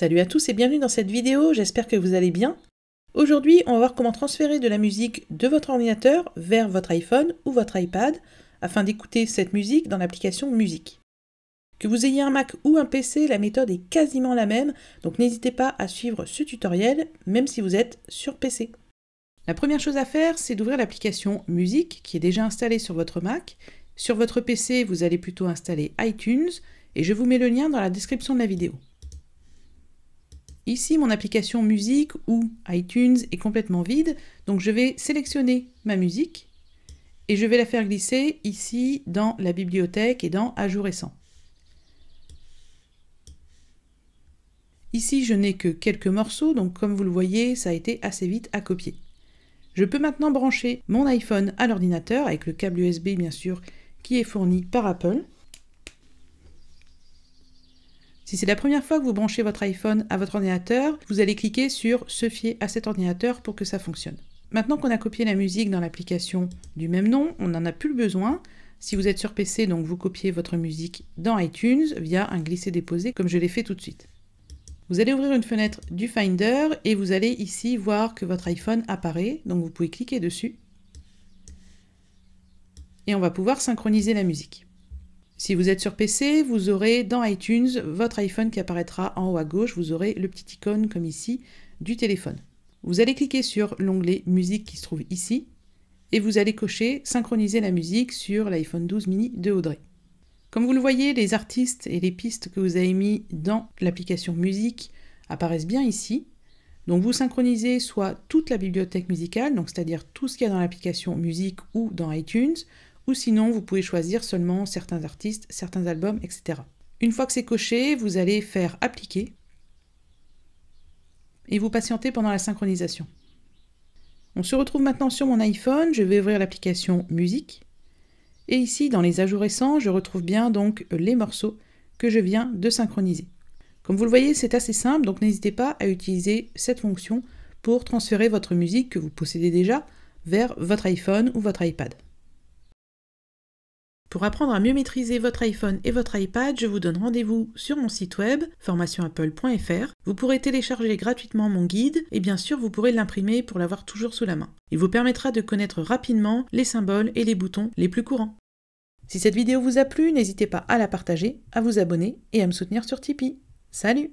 Salut à tous et bienvenue dans cette vidéo, j'espère que vous allez bien. Aujourd'hui, on va voir comment transférer de la musique de votre ordinateur vers votre iPhone ou votre iPad afin d'écouter cette musique dans l'application Musique. Que vous ayez un Mac ou un PC, la méthode est quasiment la même, donc n'hésitez pas à suivre ce tutoriel, même si vous êtes sur PC. La première chose à faire, c'est d'ouvrir l'application Musique qui est déjà installée sur votre Mac. Sur votre PC, vous allez plutôt installer iTunes et je vous mets le lien dans la description de la vidéo. Ici, mon application musique ou iTunes est complètement vide, donc je vais sélectionner ma musique et je vais la faire glisser ici dans la bibliothèque et dans À jour récent. Ici, je n'ai que quelques morceaux, donc comme vous le voyez, ça a été assez vite à copier. Je peux maintenant brancher mon iPhone à l'ordinateur avec le câble USB bien sûr qui est fourni par Apple. Si c'est la première fois que vous branchez votre iPhone à votre ordinateur, vous allez cliquer sur se fier à cet ordinateur pour que ça fonctionne. Maintenant qu'on a copié la musique dans l'application du même nom, on n'en a plus besoin. Si vous êtes sur PC, donc vous copiez votre musique dans iTunes via un glisser-déposer comme je l'ai fait tout de suite. Vous allez ouvrir une fenêtre du Finder et vous allez ici voir que votre iPhone apparaît, donc vous pouvez cliquer dessus et on va pouvoir synchroniser la musique. Si vous êtes sur PC, vous aurez dans iTunes votre iPhone qui apparaîtra en haut à gauche. Vous aurez le petit icône comme ici du téléphone. Vous allez cliquer sur l'onglet musique qui se trouve ici et vous allez cocher synchroniser la musique sur l'iPhone 12 mini de Audrey. Comme vous le voyez, les artistes et les pistes que vous avez mis dans l'application musique apparaissent bien ici. Donc vous synchronisez soit toute la bibliothèque musicale, donc c'est-à-dire tout ce qu'il y a dans l'application musique ou dans iTunes, ou sinon vous pouvez choisir seulement certains artistes, certains albums, etc. Une fois que c'est coché, vous allez faire appliquer et vous patientez pendant la synchronisation. On se retrouve maintenant sur mon iPhone, je vais ouvrir l'application musique et ici dans les ajouts récents, je retrouve bien donc les morceaux que je viens de synchroniser. Comme vous le voyez, c'est assez simple, donc n'hésitez pas à utiliser cette fonction pour transférer votre musique que vous possédez déjà vers votre iPhone ou votre iPad. Pour apprendre à mieux maîtriser votre iPhone et votre iPad, je vous donne rendez-vous sur mon site web formationapple.fr. Vous pourrez télécharger gratuitement mon guide et bien sûr vous pourrez l'imprimer pour l'avoir toujours sous la main. Il vous permettra de connaître rapidement les symboles et les boutons les plus courants. Si cette vidéo vous a plu, n'hésitez pas à la partager, à vous abonner et à me soutenir sur Tipeee. Salut